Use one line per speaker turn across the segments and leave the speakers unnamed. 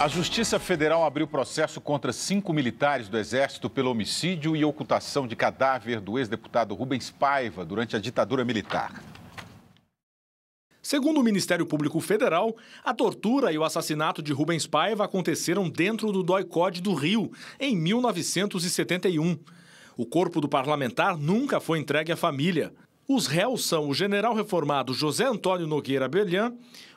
A Justiça Federal abriu processo contra cinco militares do Exército pelo homicídio e ocultação de cadáver do ex-deputado Rubens Paiva durante a ditadura militar. Segundo o Ministério Público Federal, a tortura e o assassinato de Rubens Paiva aconteceram dentro do DOI-COD do Rio, em 1971. O corpo do parlamentar nunca foi entregue à família. Os réus são o general reformado José Antônio Nogueira Belian,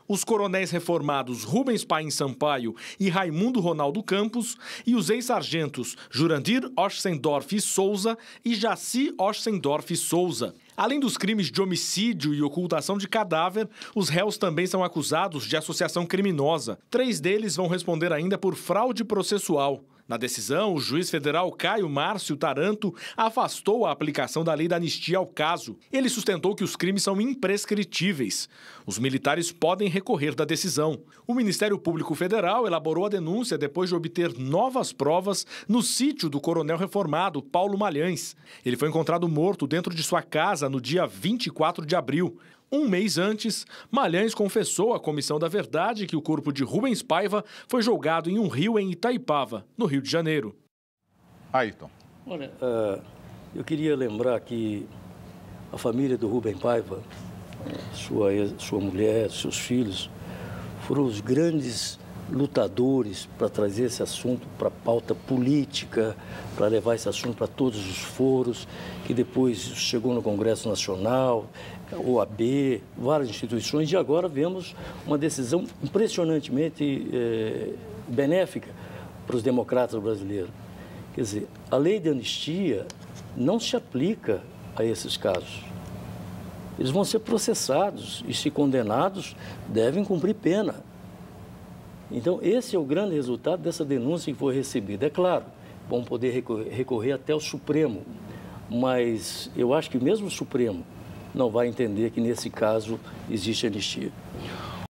os coronéis reformados Rubens Paim Sampaio e Raimundo Ronaldo Campos e os ex-sargentos Jurandir Ochsendorf e Souza e Jaci Ochsendorf e Souza. Além dos crimes de homicídio e ocultação de cadáver, os réus também são acusados de associação criminosa. Três deles vão responder ainda por fraude processual. Na decisão, o juiz federal Caio Márcio Taranto afastou a aplicação da lei da anistia ao caso. Ele sustentou que os crimes são imprescritíveis. Os militares podem recorrer da decisão. O Ministério Público Federal elaborou a denúncia depois de obter novas provas no sítio do coronel reformado Paulo Malhães. Ele foi encontrado morto dentro de sua casa no dia 24 de abril. Um mês antes, Malhães confessou à Comissão da Verdade que o corpo de Rubens Paiva foi jogado em um rio em Itaipava, no Rio de Janeiro. Ayrton. Olha, uh,
eu queria lembrar que a família do Rubens Paiva, sua, sua mulher, seus filhos, foram os grandes lutadores para trazer esse assunto para a pauta política, para levar esse assunto para todos os foros, que depois chegou no Congresso Nacional, OAB, várias instituições, e agora vemos uma decisão impressionantemente é, benéfica para os democratas brasileiros. Quer dizer, a lei de anistia não se aplica a esses casos. Eles vão ser processados e, se condenados, devem cumprir pena. Então, esse é o grande resultado dessa denúncia que foi recebida. É claro, vão poder recorrer até o Supremo, mas eu acho que mesmo o Supremo não vai entender que nesse caso existe anistia.